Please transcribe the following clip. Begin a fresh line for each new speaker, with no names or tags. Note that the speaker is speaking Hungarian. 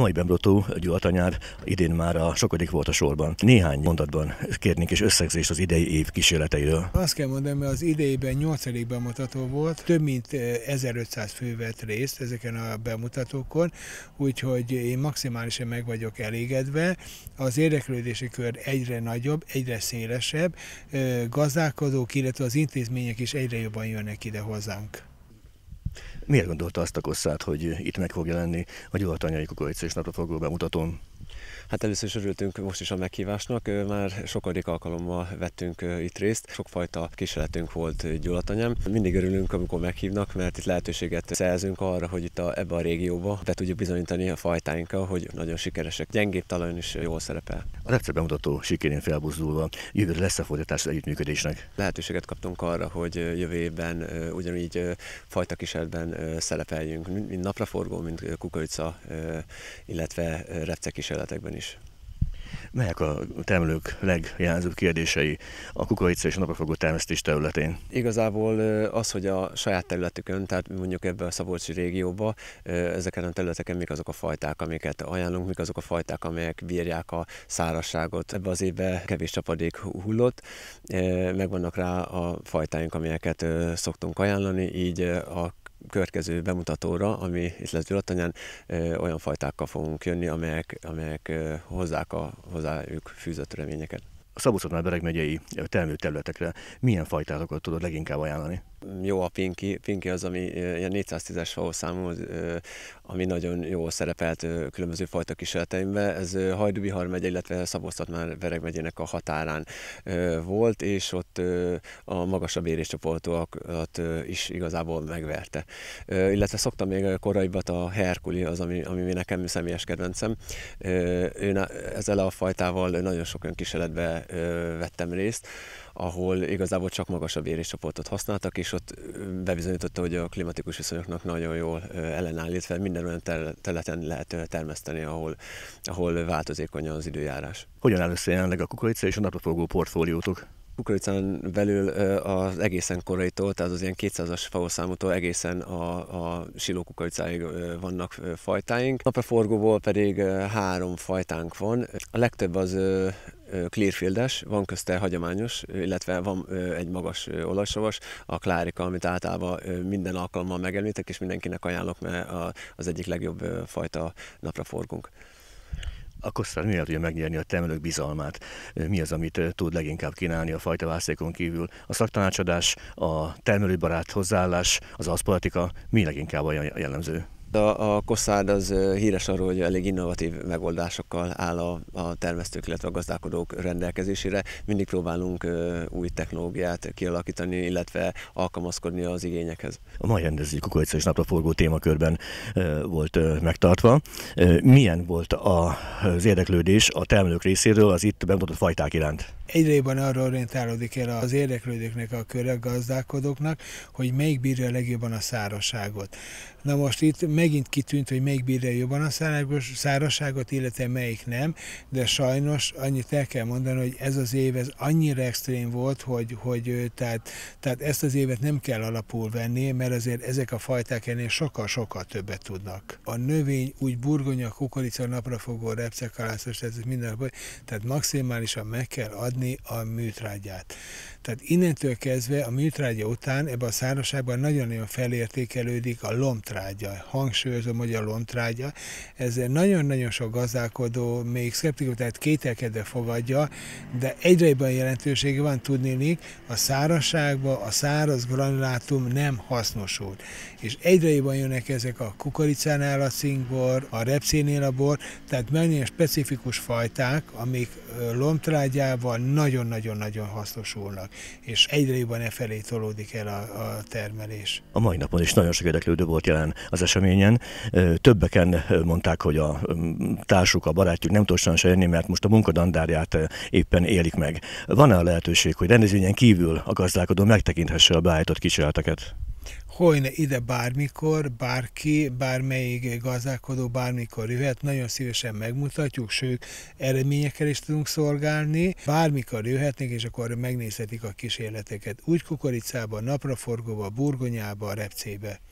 mai bemutató gyulatanyár idén már a sokadik volt a sorban. Néhány mondatban kérnénk és összegzést az idei év kísérleteiről.
Azt kell mondani, hogy az idejében 8. bemutató volt, több mint 1500 eh, fő vett részt ezeken a bemutatókon, úgyhogy én maximálisan meg vagyok elégedve. Az érdeklődési kör egyre nagyobb, egyre szélesebb, eh, gazdálkodók, illetve az intézmények is egyre jobban jönnek ide hozzánk.
Miért gondolta azt a kosszát, hogy itt meg fog jelenni a gyulatanyai kukoricés napra forgó bemutatón?
Hát először is örültünk most is a meghívásnak, már sokadik alkalommal vettünk itt részt, sokfajta kísérletünk volt Gyulatanyám. Mindig örülünk, amikor meghívnak, mert itt lehetőséget szerzünk arra, hogy itt a, ebbe a régióba be tudjuk bizonyítani a fajtáinkkal, hogy nagyon sikeresek. Gyengébb talajon is jól szerepel.
A repce bemutató sikerén felbuzdulva jövőre lesz a folytatás együttműködésnek.
Lehetőséget kaptunk arra, hogy jövő évben ugyanígy fajta kísérletben szerepeljünk, mind napraforgó, mind kukorica, illetve repce kísérletekben is is. Melyek a termelők
legjelenzőbb kérdései a kukorica és a napafogó termesztés területén?
Igazából az, hogy a saját területükön, tehát mondjuk ebben a Szabolcsi régióba, ezeken a területeken mik azok a fajták, amiket ajánlunk, mik azok a fajták, amelyek bírják a szárazságot. Ebbe az évben kevés csapadék hullott, megvannak rá a fajtáink, amelyeket szoktunk ajánlani, így a következő bemutatóra, ami itt lesz Gyulatanyán, olyan fajtákkal fogunk jönni, amelyek, amelyek hozzák a hozzájuk fűzött reményeket. A szabolcs bereg megyei termőterületekre milyen fajtákat tudod leginkább ajánlani? Jó a Pinki, Pinki az, ami ilyen 410-es faószámú, ami nagyon jó szerepelt különböző fajta kísérleteimben. Ez Hajdubihar megye, illetve már vereg megyének a határán volt, és ott a magasabb éréscsoportokat is igazából megverte. Illetve szoktam még koraibat a Herkuli, az, ami, ami nekem személyes kedvencem. Ő, ezzel a fajtával nagyon sok olyan kísérletbe vettem részt, ahol igazából csak magasabb éréscsoportot használtak, és és ott bebizonyította, hogy a klimatikus viszonyoknak nagyon jól ellenáll, illetve minden olyan területen lehet termeszteni, ahol, ahol változékony az időjárás. Hogyan áll össze jelenleg a kukorica és a napraforgó portfóliótok? kukoricán belül az egészen koraitól, tehát az ilyen 200-as faoszámútól egészen a, a siló kukoricáig vannak fajtáink. Napraforgóból pedig három fajtánk van. A legtöbb az clearfieldes, van közte hagyományos, illetve van egy magas olajsavas, a klárika, amit általában minden alkalommal megemlítek, és mindenkinek ajánlok, mert az egyik legjobb fajta napraforgunk. Akkor aztán miért
tudja megnyerni a termelők bizalmát? Mi az, amit tud leginkább kínálni a fajta vászékon kívül? A szaktanácsadás, a termelőbarát hozzáállás, az aszpolitika, mi leginkább a jellemző?
A, a Koszád az híres arról, hogy elég innovatív megoldásokkal áll a, a termesztők, illetve a gazdálkodók rendelkezésére. Mindig próbálunk új technológiát kialakítani, illetve alkalmazkodni az igényekhez. A mai rendező
kukorica és napraforgó témakörben volt megtartva. Milyen volt az érdeklődés a termelők részéről az itt bemutatott fajták iránt?
egyre jobban arra orientálódik el az érdeklődőknek, a körök gazdálkodóknak, hogy melyik bírja a legjobban a szárazságot. Na most itt megint kitűnt, hogy melyik bírja jobban a szárazságot, illetve melyik nem, de sajnos annyit el kell mondani, hogy ez az év ez annyira extrém volt, hogy, hogy tehát, tehát ezt az évet nem kell alapul venni, mert azért ezek a fajták ennél sokkal-sokkal többet tudnak. A növény úgy burgonya, kukorica, naprafogó, repce, kalászos, ez minden, tehát maximálisan meg kell adni adni a műtrágyát. Tehát innentől kezdve a műtrágya után ebben a szárazságban nagyon-nagyon felértékelődik a lomtrágya. Hangsúlyozom, hogy a lomtrágya. Ez nagyon-nagyon sok gazdálkodó, még szkeptikus, tehát kételkedve fogadja, de egyre jobban jelentősége van hogy a szárazságban a száraz granulátum nem hasznosult. És egyre jobban jönnek ezek a kukoricánál a cinkbor, a repcénél a bor, tehát nagyon specifikus fajták, amik lomtrágyával nagyon-nagyon-nagyon hasznosulnak, és egyre jobban e felé tolódik el a, a termelés.
A mai napon is nagyon sok érdeklődő volt jelen az eseményen. Többeken mondták, hogy a társuk, a barátjuk nem tudsan se jönni, mert most a munkadandárját éppen élik meg. Van-e a lehetőség, hogy rendezvényen kívül a gazdálkodó megtekinthesse a beállított kísérleteket?
hojne ide bármikor, bárki, bármelyik gazdálkodó bármikor jöhet, nagyon szívesen megmutatjuk, sőt, eredményekkel is tudunk szolgálni, bármikor jöhetnek, és akkor megnézhetik a kísérleteket. Úgy kukoricába, napraforgóba, burgonyába, repcébe.